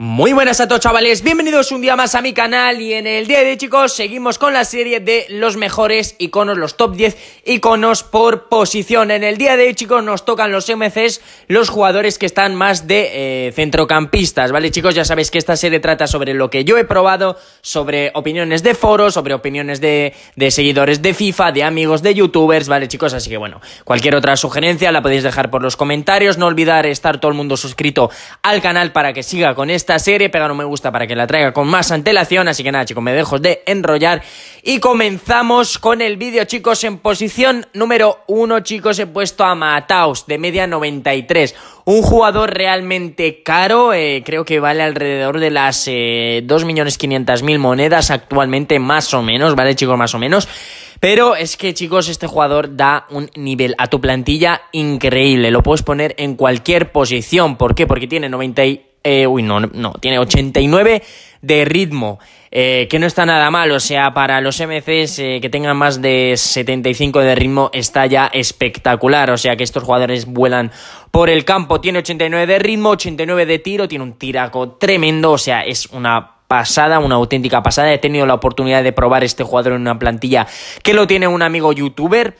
Muy buenas a todos chavales, bienvenidos un día más a mi canal y en el día de hoy chicos seguimos con la serie de los mejores iconos, los top 10 iconos por posición. En el día de hoy chicos nos tocan los MCs, los jugadores que están más de eh, centrocampistas, ¿vale chicos? Ya sabéis que esta serie trata sobre lo que yo he probado, sobre opiniones de foros, sobre opiniones de, de seguidores de FIFA, de amigos, de youtubers, ¿vale chicos? Así que bueno, cualquier otra sugerencia la podéis dejar por los comentarios, no olvidar estar todo el mundo suscrito al canal para que siga con este esta serie, pero no me gusta para que la traiga con más antelación, así que nada chicos, me dejo de enrollar y comenzamos con el vídeo chicos, en posición número 1 chicos he puesto a Mataos de media 93, un jugador realmente caro, eh, creo que vale alrededor de las 2.500.000 eh, monedas actualmente, más o menos, ¿vale chicos? Más o menos. Pero es que chicos, este jugador da un nivel a tu plantilla increíble, lo puedes poner en cualquier posición, ¿por qué? Porque tiene 93. Eh, uy, no, no, tiene 89 de ritmo, eh, que no está nada mal, o sea, para los MCs eh, que tengan más de 75 de ritmo está ya espectacular, o sea que estos jugadores vuelan por el campo, tiene 89 de ritmo, 89 de tiro, tiene un tiraco tremendo, o sea, es una pasada, una auténtica pasada, he tenido la oportunidad de probar este jugador en una plantilla que lo tiene un amigo youtuber,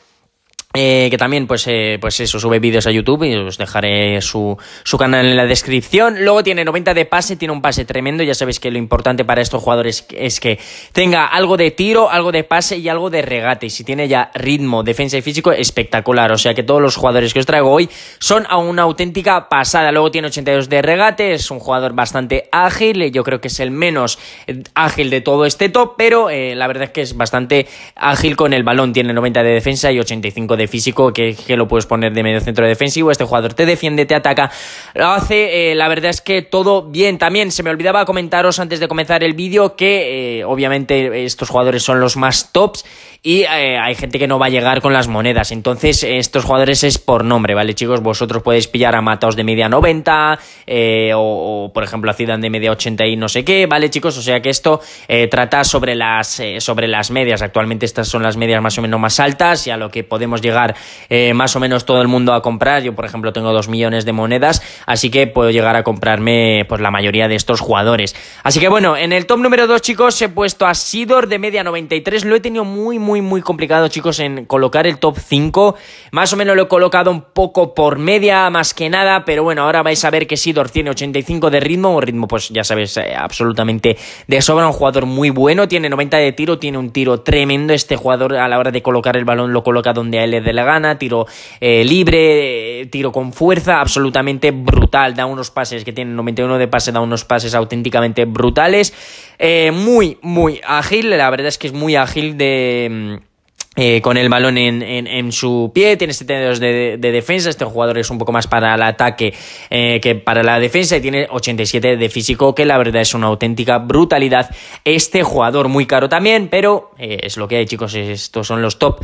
eh, que también, pues, eh, pues eso, sube vídeos a YouTube y os dejaré su, su, canal en la descripción. Luego tiene 90 de pase, tiene un pase tremendo. Ya sabéis que lo importante para estos jugadores es que tenga algo de tiro, algo de pase y algo de regate. Y si tiene ya ritmo, defensa y físico, espectacular. O sea que todos los jugadores que os traigo hoy son a una auténtica pasada. Luego tiene 82 de regate, es un jugador bastante ágil. Yo creo que es el menos eh, ágil de todo este top, pero la verdad es que es bastante ágil con el balón. Tiene 90 de defensa y 85 de físico que, lo puedes poner de medio centro defensivo. Este jugador te defiende, te ataca, lo hace. Eh, la verdad es que todo bien. También se me olvidaba comentaros antes de comenzar el vídeo que eh, obviamente estos jugadores son los más tops y eh, hay gente que no va a llegar con las monedas. Entonces estos jugadores es por nombre, ¿vale chicos? Vosotros podéis pillar a Mataos de media 90 o, o, por ejemplo a Zidane de media 80 y no sé qué, ¿vale chicos? O sea que esto trata sobre las, sobre las medias. Actualmente estas son las medias más o menos más altas y a lo que podemos llegar eh, más o menos todo el mundo a comprar. Yo, por ejemplo, tengo 2 millones de monedas, así que puedo llegar a comprarme pues, la mayoría de estos jugadores. Así que bueno, en el top número 2, chicos, he puesto a Sidor de media 93. Lo he tenido muy, muy, muy complicado, chicos, en colocar el top 5. Más o menos lo he colocado un poco por media, más que nada, pero bueno, ahora vais a ver que Sidor tiene 85 de ritmo, un ritmo, pues ya sabéis, eh, absolutamente de sobra, un jugador muy bueno, tiene 90 de tiro, tiene un tiro tremendo este jugador a la hora de colocar el balón, lo coloca donde a él de la gana, tiro eh, libre, tiro con fuerza, absolutamente brutal, da unos pases que tiene 91 de pase, da unos pases auténticamente brutales, eh, muy, muy ágil, la verdad es que es muy ágil de mm, eh, con el balón en, su pie, tiene 72 de, defensa, este jugador es un poco más para el ataque eh, que para la defensa y tiene 87 de físico, que la verdad es una auténtica brutalidad. Este jugador muy caro también, pero eh, es lo que hay chicos, estos son los top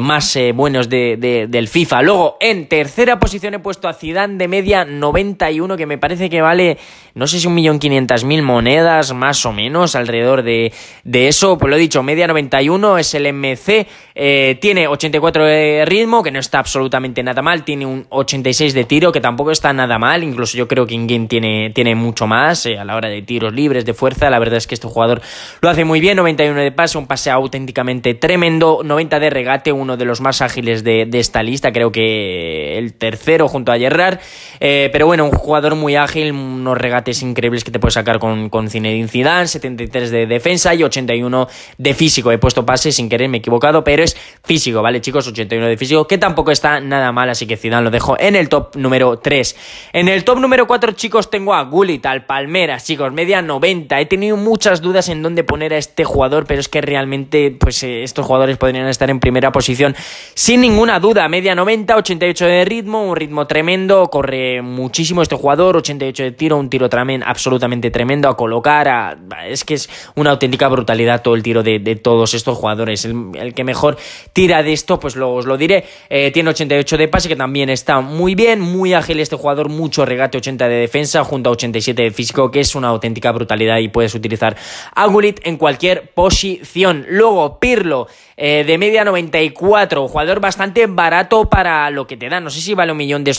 más buenos del FIFA. Luego, en tercera posición he puesto a Zidane de media 91, que me parece que vale, no sé si un millón 1.500.000 monedas, más o menos, alrededor de, de eso. Pues lo he dicho, media 91 es el MC eh, tiene 84 de ritmo, que no está absolutamente nada mal. Tiene un 86 de tiro, que tampoco está nada mal. Incluso yo creo que Ingen tiene, tiene mucho más eh, a la hora de tiros libres, de fuerza. La verdad es que este jugador lo hace muy bien. 91 de pase, un pase auténticamente tremendo. 90 de regate, uno de los más ágiles de, esta lista. Creo que el tercero junto a Gerrard. Eh, pero bueno, un jugador muy ágil, unos regates increíbles que te puede sacar con, con Zinedine Zidane. 73 de defensa y 81 de físico. He puesto pase sin querer, me he equivocado pero es físico, ¿vale, chicos? 81 de físico, que tampoco está nada mal, así que Zidane lo dejo en el top número 3. En el top número 4, chicos, tengo a Gullit, al Palmera, chicos, media 90. He tenido muchas dudas en dónde poner a este jugador, pero es que realmente, pues eh, estos jugadores podrían estar en primera posición sin ninguna duda. Media 90, 88 de ritmo, un ritmo tremendo, corre muchísimo este jugador, 88 de tiro, un tiro tremendo absolutamente tremendo a colocar. es que es una auténtica brutalidad todo el tiro de, todos estos jugadores. el que mejor tira de esto, pues luego os lo diré. Eh, tiene 88 de pase, que también está muy bien, muy ágil este jugador, mucho regate 80 de defensa junto a 87 de físico, que es una auténtica brutalidad y puedes utilizar a en cualquier posición. Luego, Pirlo, eh, de media 94, jugador bastante barato para lo que te da. No sé si vale un millón de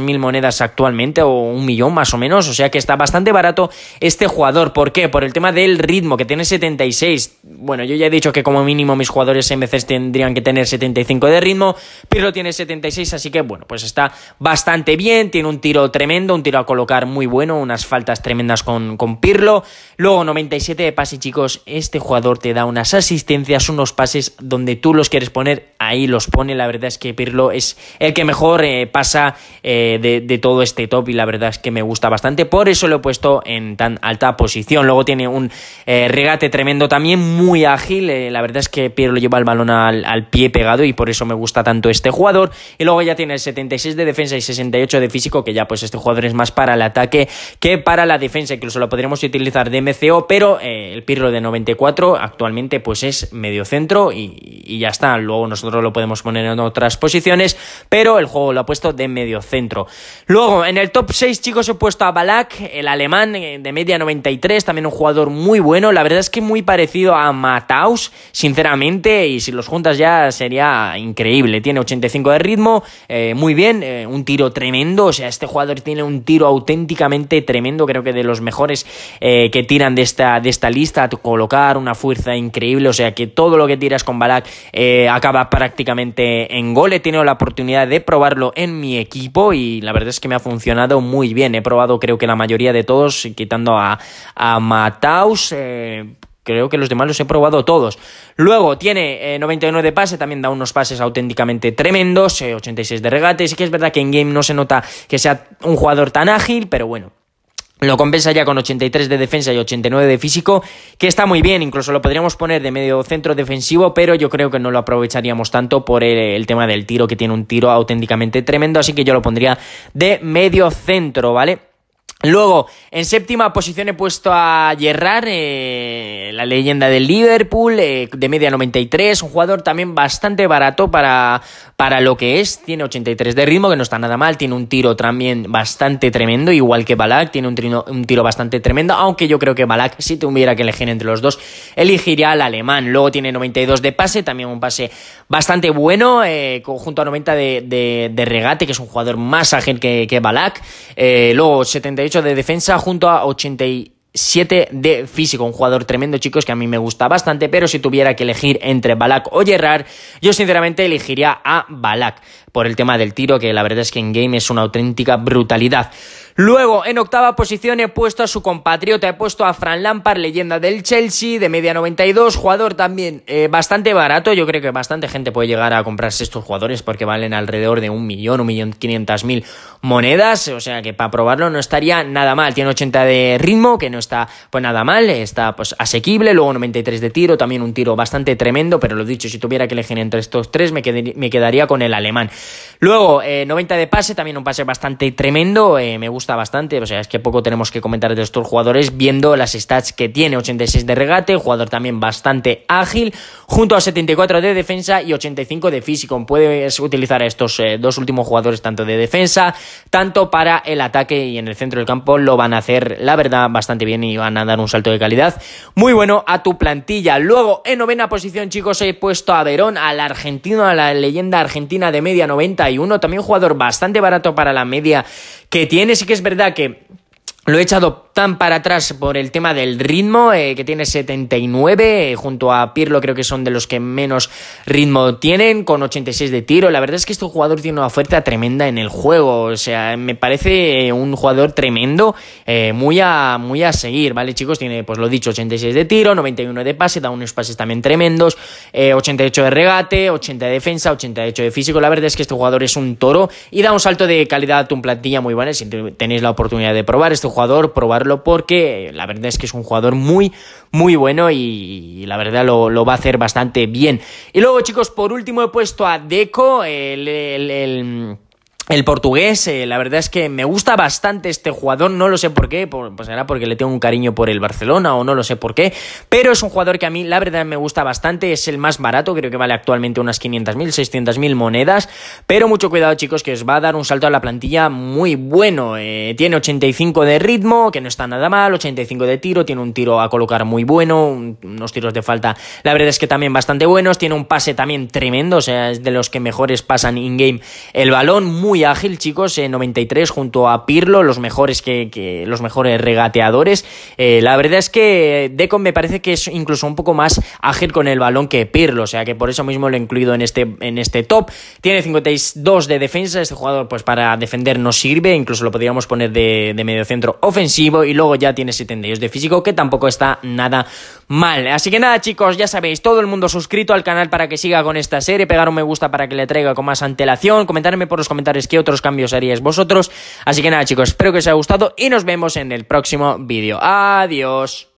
mil monedas actualmente o un millón más o menos, o sea que está bastante barato este jugador. ¿Por qué? Por el tema del ritmo, que tiene 76. Bueno, yo ya he dicho que como mínimo mis jugadores se tendrían que tener 75 de ritmo, Pirlo tiene 76, así que bueno, pues está bastante bien, tiene un tiro tremendo, un tiro a colocar muy bueno, unas faltas tremendas con, con Pirlo, luego 97 de pase chicos, este jugador te da unas asistencias, unos pases donde tú los quieres poner, ahí los pone, la verdad es que Pirlo es el que mejor eh, pasa eh, de, todo este top y la verdad es que me gusta bastante, por eso lo he puesto en tan alta posición, luego tiene un eh, regate tremendo también, muy ágil. la verdad es que Pirlo lleva el balón al, pie pegado y por eso me gusta tanto este jugador. Y luego ya tiene el 76 de defensa y 68 de físico, que ya pues este jugador es más para el ataque que para la defensa, incluso lo podríamos utilizar de MCO, pero eh, el Pirlo de 94 actualmente pues es medio centro y, ya está. Luego nosotros lo podemos poner en otras posiciones, pero el juego lo ha puesto de medio centro. Luego, en el top 6, chicos, he puesto a Balak, el alemán eh, de media 93, también un jugador muy bueno. La verdad es que muy parecido a Mataus, sinceramente, y si los juntas ya sería increíble. Tiene 85 de ritmo, eh, muy bien, eh, un tiro tremendo. O sea, este jugador tiene un tiro auténticamente tremendo, creo que de los mejores eh, que tiran de esta, de esta lista. Colocar una fuerza increíble, o sea, que todo lo que tiras con Balak acaba prácticamente en gol. He tenido la oportunidad de probarlo en mi equipo y la verdad es que me ha funcionado muy bien. He probado, creo que la mayoría de todos, quitando a, a Mataus Creo que los demás los he probado todos. Luego tiene 99 eh, de pase, también da unos pases auténticamente tremendos, 86 eh, de regate. Sí que es verdad que en game no se nota que sea un jugador tan ágil, pero bueno, lo compensa ya con 83 de defensa y 89 de físico, que está muy bien, incluso lo podríamos poner de medio centro defensivo, pero yo creo que no lo aprovecharíamos tanto por el, tema del tiro, que tiene un tiro auténticamente tremendo, así que yo lo pondría de medio centro, ¿vale? Luego, en séptima posición he puesto a Gerrard, eh, la leyenda del Liverpool, eh, de media 93, un jugador también bastante barato para, para lo que es, tiene 83 de ritmo, que no está nada mal, tiene un tiro también bastante tremendo, igual que Balak, tiene un, tiro bastante tremendo, aunque yo creo que Balak, si tuviera que elegir entre los dos, elegiría al alemán. Luego tiene 92 de pase, también un pase bastante bueno, eh, junto a 90 de, regate, que es un jugador más ágil que, que Balak. luego 78 de defensa junto a 87 de físico, un jugador tremendo, chicos, que a mí me gusta bastante, pero si tuviera que elegir entre Balak o Gerrard, yo sinceramente elegiría a Balak por el tema del tiro, que la verdad es que en game es una auténtica brutalidad. Luego, en octava posición he puesto a su compatriota, he puesto a Fran Lampard, leyenda del Chelsea, de media 92, jugador también eh, bastante barato. Yo creo que bastante gente puede llegar a comprarse estos jugadores porque valen alrededor de un millón, un millón quinientas mil monedas. O sea que para probarlo no estaría nada mal. Tiene 80 de ritmo, que no está pues nada mal, está pues asequible. Luego 93 de tiro, también un tiro bastante tremendo, pero lo dicho, si tuviera que elegir entre estos tres me, quedaría con el alemán. Luego 90 eh, de pase, también un pase bastante tremendo, eh, me gusta bastante. O sea, es que poco tenemos que comentar de estos jugadores viendo las stats que tiene. 86 de regate, jugador también bastante ágil, junto a 74 de defensa y 85 de físico. Puedes utilizar a estos eh, dos últimos jugadores tanto de defensa, tanto para el ataque y en el centro del campo. Lo van a hacer, la verdad, bastante bien y van a dar un salto de calidad muy bueno a tu plantilla. Luego, en novena posición, chicos, he puesto a Verón, al argentino, a la leyenda argentina de media 91. También jugador bastante barato para la media que tiene. Sí que es verdad que lo he echado tan para atrás por el tema del ritmo, eh, que tiene 79, eh, junto a Pirlo creo que son de los que menos ritmo tienen, con 86 de tiro. La verdad es que este jugador tiene una oferta tremenda en el juego, o sea, me parece eh, un jugador tremendo, muy, a, muy a seguir, ¿vale chicos? Tiene, pues lo dicho, 86 de tiro, 91 de pase, da unos pases también tremendos, 88 de regate, 80 de defensa, 88 de físico. La verdad es que este jugador es un toro y da un salto de calidad a tu plantilla muy buena. Si tenéis la oportunidad de probar este jugador, probar porque la verdad es que es un jugador muy, muy bueno y, la verdad lo, va a hacer bastante bien. Y luego, chicos, por último he puesto a Deco, el, el, el el portugués, eh, la verdad es que me gusta bastante este jugador, no lo sé por qué, pues será porque le tengo un cariño por el Barcelona o no lo sé por qué, pero es un jugador que a mí la verdad me gusta bastante, es el más barato, creo que vale actualmente unas 500.000, 600.000 monedas, pero mucho cuidado chicos que os va a dar un salto a la plantilla muy bueno, eh, tiene 85 de ritmo, que no está nada mal, 85 de tiro, tiene un tiro a colocar muy bueno, unos tiros de falta, la verdad es que también bastante buenos, tiene un pase también tremendo, o sea, es de los que mejores pasan in-game el balón, muy ágil, chicos, en 93 junto a Pirlo, los mejores que, los mejores regateadores. Eh, la verdad es que Deco me parece que es incluso un poco más ágil con el balón que Pirlo, o sea que por eso mismo lo he incluido en este, en este top. Tiene 52 de defensa, este jugador pues para defender no sirve, incluso lo podríamos poner de, Medio centro ofensivo y luego ya tiene 72 de físico que tampoco está nada mal. Así que nada chicos, ya sabéis, todo el mundo suscrito al canal para que siga con esta serie, pegar un me gusta para que le traiga con más antelación, comentarme por los comentarios qué otros cambios haríais vosotros. Así que nada chicos, espero que os haya gustado y nos vemos en el próximo vídeo. Adiós.